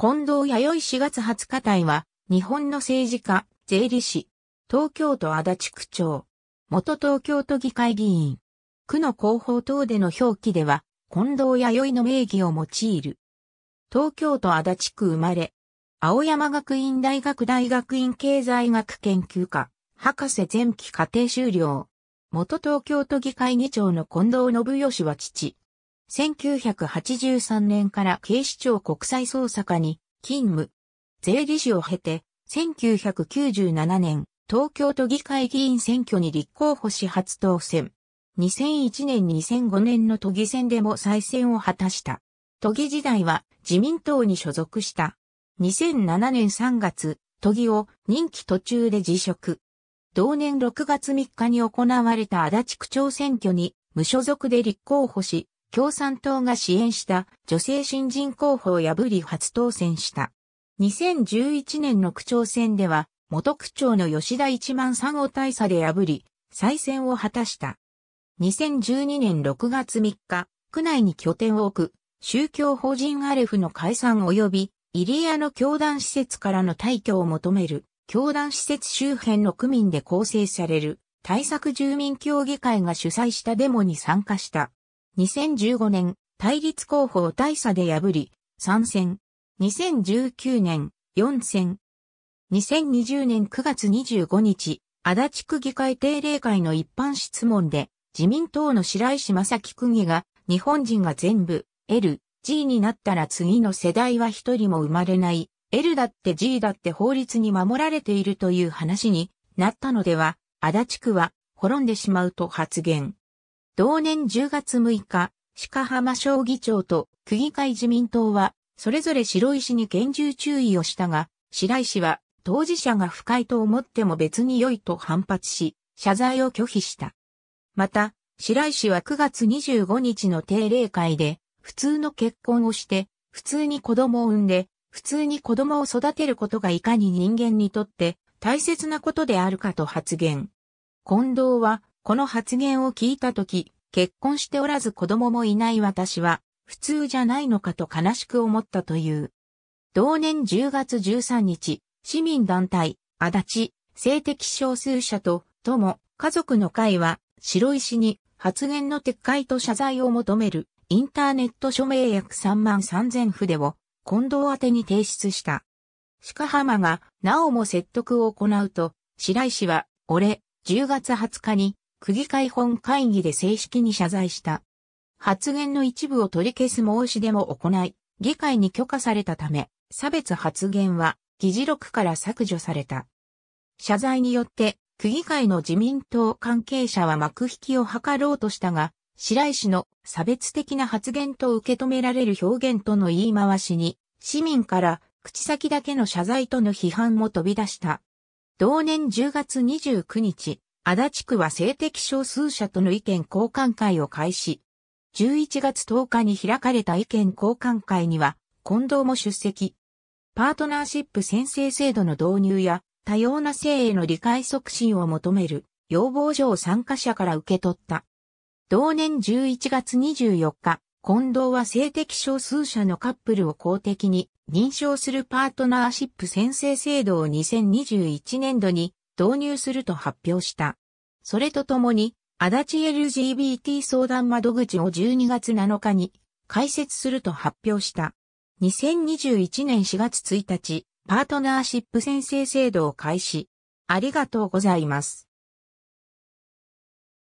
近藤弥生4月20日隊は、日本の政治家、税理士、東京都足立区長、元東京都議会議員、区の広報等での表記では、近藤弥生の名義を用いる。東京都足立区生まれ、青山学院大学大学院経済学研究科、博士前期課程修了。元東京都議会議長の近藤信義は父、1983年から警視庁国際捜査課に勤務、税理士を経て、1997年、東京都議会議員選挙に立候補し初当選。2001年2005年の都議選でも再選を果たした。都議時代は自民党に所属した。2007年3月、都議を任期途中で辞職。同年6月3日に行われた足立区長選挙に無所属で立候補し、共産党が支援した女性新人候補を破り初当選した。2011年の区長選では、元区長の吉田一万三を大差で破り、再選を果たした。2012年6月3日、区内に拠点を置く、宗教法人アレフの解散及び、入屋の教団施設からの退去を求める、教団施設周辺の区民で構成される、対策住民協議会が主催したデモに参加した。2015年、対立候補を大差で破り、参戦。2019年、4戦。2020年9月25日、足立区議会定例会の一般質問で、自民党の白石正樹区議が、日本人が全部、L、G になったら次の世代は一人も生まれない、L だって G だって法律に守られているという話になったのでは、足立区は滅んでしまうと発言。同年10月6日、鹿浜将議長と区議会自民党は、それぞれ白石に厳重注意をしたが、白石は当事者が不快と思っても別に良いと反発し、謝罪を拒否した。また、白石は9月25日の定例会で、普通の結婚をして、普通に子供を産んで、普通に子供を育てることがいかに人間にとって大切なことであるかと発言。近藤はこの発言を聞いたとき、結婚しておらず子供もいない私は、普通じゃないのかと悲しく思ったという。同年10月13日、市民団体、足立、性的少数者と、とも、家族の会は、白石に発言の撤回と謝罪を求める、インターネット署名約3万3000筆を、近藤宛てに提出した。鹿浜が、なおも説得を行うと、白石は、俺、10月20日に、区議会本会議で正式に謝罪した。発言の一部を取り消す申し出も行い、議会に許可されたため、差別発言は議事録から削除された。謝罪によって、区議会の自民党関係者は幕引きを図ろうとしたが、白井氏の差別的な発言と受け止められる表現との言い回しに、市民から口先だけの謝罪との批判も飛び出した。同年10月29日、足立区は性的少数者との意見交換会を開始。11月10日に開かれた意見交換会には、近藤も出席。パートナーシップ宣誓制度の導入や、多様な性への理解促進を求める要望書を参加者から受け取った。同年11月24日、近藤は性的少数者のカップルを公的に認証するパートナーシップ宣誓制度を2021年度に導入すると発表した。それとともに、足立 LGBT 相談窓口を12月7日に開設すると発表した。2021年4月1日、パートナーシップ宣誓制度を開始。ありがとうございます。